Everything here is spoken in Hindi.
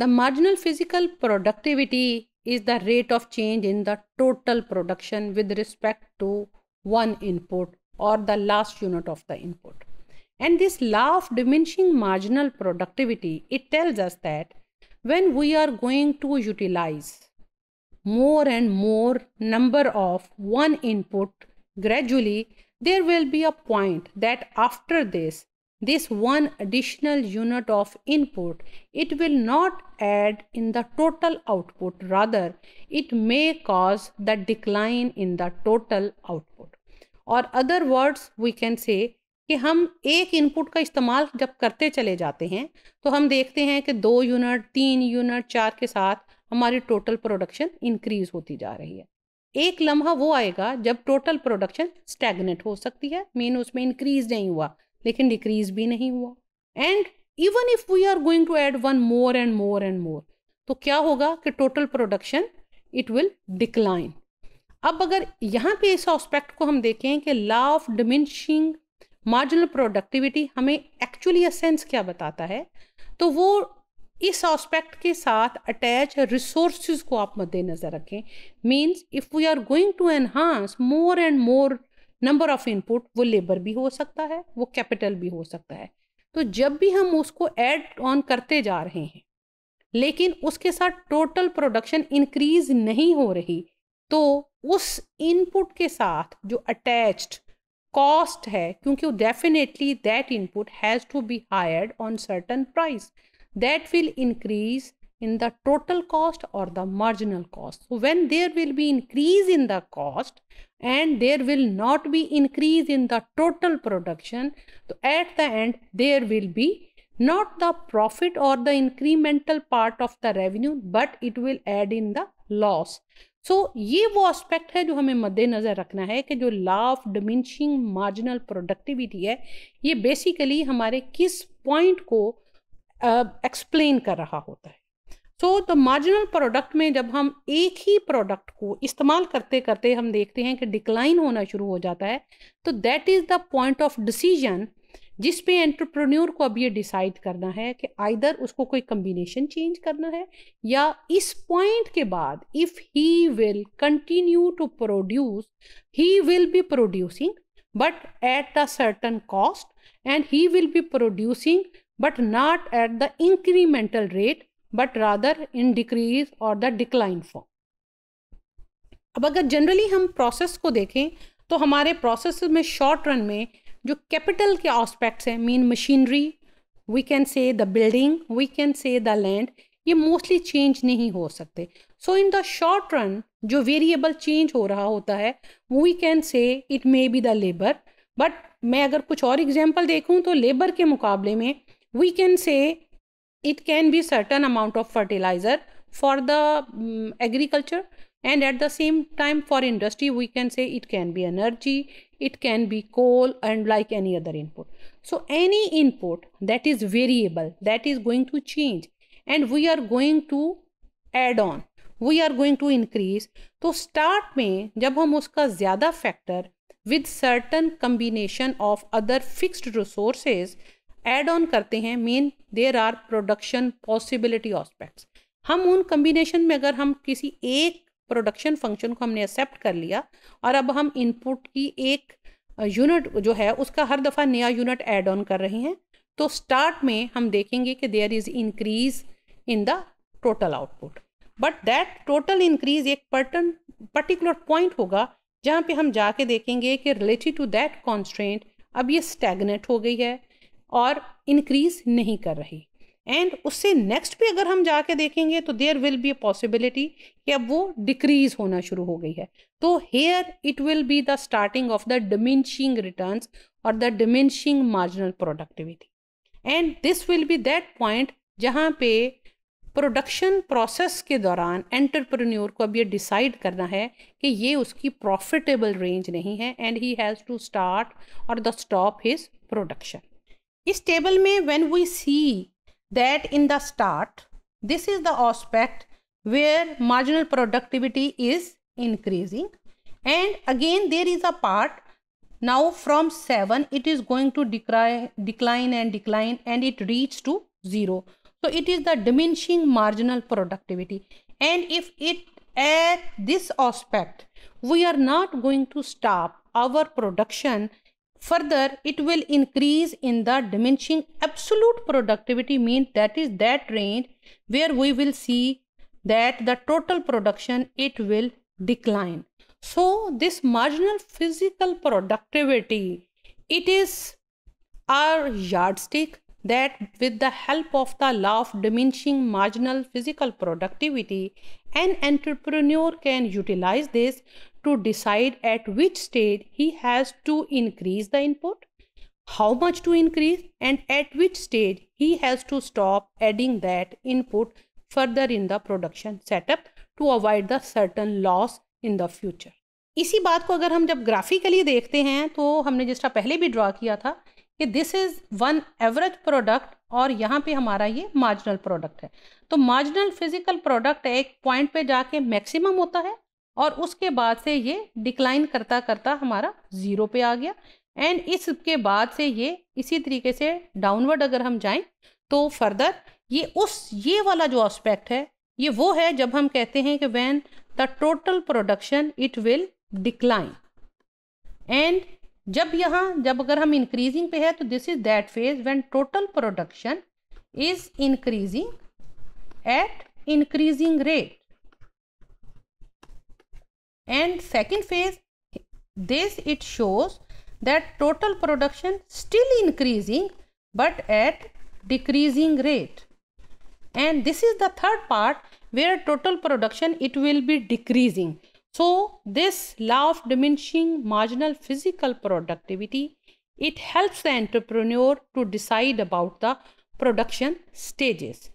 The marginal physical productivity is the rate of change in the total production with respect to one input or the last unit of the input. And this law of diminishing marginal productivity, it tells us that when we are going to utilize more and more number of one input gradually, there will be a point that after this, this one additional unit of input it will not add in the total output rather it may cause the decline in the total output or other words we can say कि हम एक इनपुट का इस्तेमाल जब करते चले जाते हैं तो हम देखते हैं कि दो यूनिट तीन यूनिट चार के साथ हमारी टोटल प्रोडक्शन इंक्रीज होती जा रही है एक लम्हा वो आएगा जब टोटल प्रोडक्शन स्टैगनेट हो सकती है मीन उसमें इंक्रीज नहीं हुआ लेकिन डिक्रीज भी नहीं हुआ and even if we are going to add one more and more and more तो क्या होगा कि total production it will decline अब अगर यहाँ पे इस ऑस्पेक्ट को हम देखें कि law of diminishing marginal productivity हमें एक्चुअली अ सेंस क्या बताता है तो वो इस ऑस्पेक्ट के साथ अटैच रिसोर्स को आप मद्देनजर रखें means if we are going to enhance more and more number of input वो लेबर भी हो सकता है वो कैपिटल भी हो सकता है तो जब भी हम उसको ऐड ऑन करते जा रहे हैं लेकिन उसके साथ टोटल प्रोडक्शन इंक्रीज नहीं हो रही तो उस इनपुट के साथ जो अटैच्ड कॉस्ट है क्योंकि definitely that input has to be hired on certain price that will increase in the total cost और the marginal cost when there will be increase in the cost and there will not be increase in the total production so at the end there will be not the profit or the incremental part of the revenue but it will add in the loss so so, ये वो एस्पेक्ट है जो हमें मद्देनज़र रखना है कि जो law of diminishing marginal productivity है ये बेसिकली हमारे किस पॉइंट को एक्सप्लेन uh, कर रहा होता है सो द मार्जिनल प्रोडक्ट में जब हम एक ही प्रोडक्ट को इस्तेमाल करते करते हम देखते हैं कि डिक्लाइन होना शुरू हो जाता है तो that is the point of decision जिस पे एंटरप्रेन्योर को अब ये डिसाइड करना है कि आइदर उसको कोई कम्बिनेशन चेंज करना है या इस पॉइंट के बाद if he will continue to produce he will be producing but at a certain cost and he will be producing but not at the incremental rate but rather in decrease और द डिक्लाइन फॉर्म अब अगर जनरली हम प्रोसेस को देखें तो हमारे प्रोसेस में शॉर्ट रन में जो कैपिटल के ऑस्पेक्ट्स हैं mean machinery we can say the building we can say the land ये मोस्टली चेंज नहीं हो सकते so in the short run जो वेरिएबल चेंज हो रहा होता है we can say it may be the labour but मैं अगर कुछ और एग्जाम्पल देखूँ तो लेबर के मुकाबले में we can say it can be certain amount of fertilizer for the um, agriculture and at the same time for industry we can say it can be energy it can be coal and like any other input so any input that is variable that is going to change and we are going to add on we are going to increase. to start में jab hum uska zyada factor with certain combination of other fixed resources. Add on करते हैं mean there are production possibility aspects हम उन कम्बिनेशन में अगर हम किसी एक प्रोडक्शन फंक्शन को हमने एक्सेप्ट कर लिया और अब हम इनपुट की एक यूनिट जो है उसका हर दफ़ा नया यूनिट ऐड ऑन कर रहे हैं तो स्टार्ट में हम देखेंगे कि there is increase in the total output but that total increase एक पर्टन पर्टिकुलर पॉइंट होगा जहाँ पे हम जाके देखेंगे कि रिलेटेड टू दैट कॉन्स्ट्रेंट अब ये स्टैगनेट हो गई है और इंक्रीज नहीं कर रही एंड उससे नेक्स्ट भी अगर हम जाके देखेंगे तो there will be a possibility कि अब वो डिक्रीज होना शुरू हो गई है तो here it will be the starting of the diminishing return और the diminishing marginal productivity and this will be that point जहाँ पे प्रोडक्शन प्रोसेस के दौरान एंटरप्रेन्योर को अब ये डिसाइड करना है कि ये उसकी प्रॉफिटेबल रेंज नहीं है and he has to start और द स्टॉप हिज प्रोडक्शन इस टेबल में when we see that in the start this is the aspect where marginal productivity is increasing and again there is a part now from 7 it is going to decline decline and decline and it reaches to 0 so it is the diminishing marginal productivity and if it at this aspect we are not going to stop our production Further, it will increase in the diminishing absolute productivity mean that is that range where we will see that the total production it will decline. So this marginal physical productivity it is our yardstick that with the help of the law of diminishing marginal physical productivity, an entrepreneur can utilize this to decide at which stage he has to increase the input, how much to increase, and at which stage he has to stop adding that input further in the production setup to avoid the certain loss in the future. इसी बात को अगर हम जब ग्राफिकली देखते हैं तो हमने जिसका पहले भी ड्रॉ किया था कि this is one average product और यहाँ पे हमारा ये मार्जिनल प्रोडक्ट है तो मार्जिनल फिजिकल प्रोडक्ट एक पॉइंट पे जाके मैक्सिमम होता है और उसके बाद से ये डिक्लाइन करता करता हमारा ज़ीरो पे आ गया एंड इसके बाद से ये इसी तरीके से डाउनवर्ड अगर हम जाएं तो फर्दर ये उस ये वाला जो ऑस्पेक्ट है ये वो है जब हम कहते हैं कि when the total production it will decline and जब यहाँ जब अगर हम इंक्रीजिंग पे है तो this is that phase when total production is increasing at increasing rate and second phase this it shows that total production still increasing but at decreasing rate and this is the third part where total production it will be decreasing So this law of diminishing marginal physical productivity, it helps the entrepreneur to decide about the production stages.